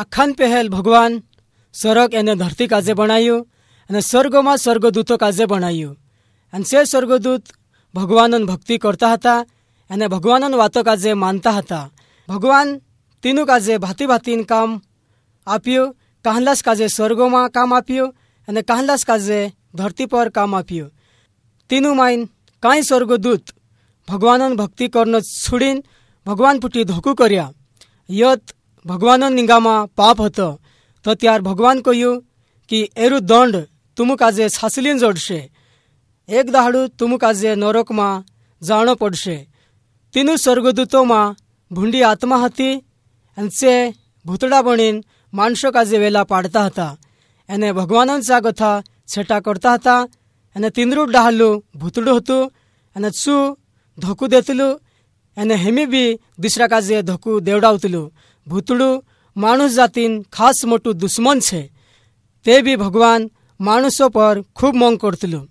આખાન પહેલ ભગવાન સ્વર્ગ એને ધરતી કાજે બનાવ્યું અને સ્વર્ગમાં સ્વર્ગદૂતો કાજે બનાવ્યું અને તે સ્વર્ગદૂત ભગવાનન ભક્તિ કરતા હતા અને ભગવાનન વાતો કાજે માનતા હતા ભગવાન તેનું કાજે ભાતી ભાતીન કામ આપ્યું કાહલાસ કાજે સ્વર્ગોમાં કામ આપ્યું અને કાહલાસ કાજે ધરતી પર કામ આપ્યું તેનું માઇન કાંઈ સ્વર્ગદૂત ભગવાનન ભક્તિ કરનો છોડીને ભગવાન પૂટી ધોકું કર્યા યત ભગવાનની નિગામાં પાપ હતો તો ત્યાર ભગવાન કહ્યું કે એરું દંડ તુમુક આજે સાસલીન જોડશે એક દાહડું તુમુક આજે નરોકમાં જાણો પડશે તેનું સ્વર્ગદૂતોમાં ભૂંડી આત્મા હતી અને સે ભૂતડા બનીને માણસો કાજે વેલા પાડતા હતા એને ભગવાનન કથા છેટા કરતા હતા અને તિંદરૂ ડાહલું ભૂતડું હતું અને શું ધોકું દેતલું એને હેમી બી દીસરા કાજે ધોકું દેવડાવતલું ભૂતડું માણસ જાતિન ખાસ મોટું દુશ્મન છે તે બી ભગવાન માણસો પર ખૂબ મોંઘ કરતલું